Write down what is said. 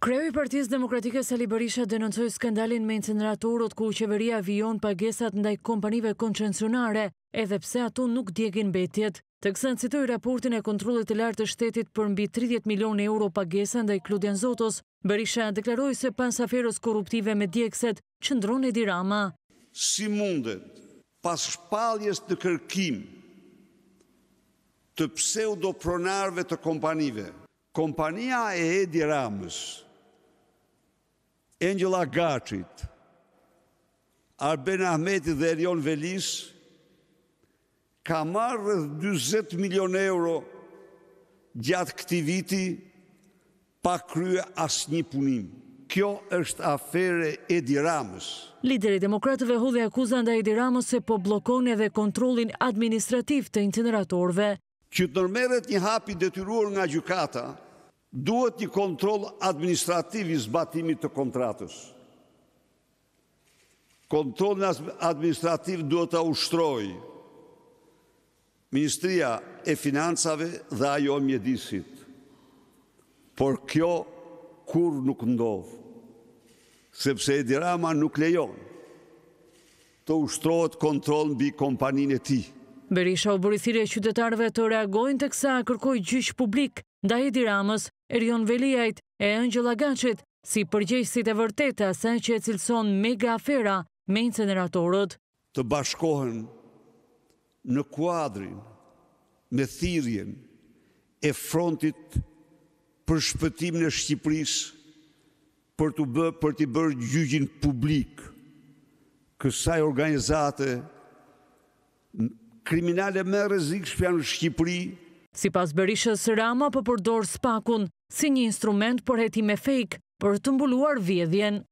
Kreu i partiz demokratike Sali Berisha denoncoj skandalin me inceneratorot ku qeveria avion pagesat ndaj kompanive koncensionare, edhe pse ato nuk djegin betjet. Të kësën citoj raportin e kontrolit të lartë të shtetit për mbi 30 milion euro pagesa ndaj Kludian Zotos, Berisha deklaroj se pas aferos korruptive me djekset që ndron e dirama. Si mundet pas shpaljes të kërkim të pseudopronarve të kompanive, kompania e Edi Ramës, Engjëla Gacit, Arben Ahmeti dhe Erion Velis, ka marrë dhe 20 milion euro gjatë këti viti pa krye asë një punim. Kjo është afere Edi Ramës. Lideri demokratëve hudhe akuzan da Edi Ramës se po blokon edhe kontrolin administrativ të incineratorve. Që të nërmeret një hapi detyruar nga gjukata, duhet një kontrol administrativ i zbatimit të kontratës. Kontrolën administrativ duhet të ushtroj Ministria e Financave dhe ajo mjedisit. Por kjo kur nuk ndovë, sepse Edi Rama nuk lejon të ushtrojt në bi kompanin e ti. Berisha u bërithire qytetarve të reagojnë të kësa kërkoj gjysh publik nda Edi Erion Velijajt e Angela Gacet si përgjësit e vërteta asaj që e cilëson mega afera me inceneratorët. Të bashkohen në kuadrin me thirjen e frontit për shpëtim në Shqipëris për të bërë për të bërë gjyqin publik kësaj organizate kriminale me rezikë shpja në Shqipëri si pas berishës rama për po përdor spakun, si një instrument për heti me fejk për të mbuluar vjedhjen.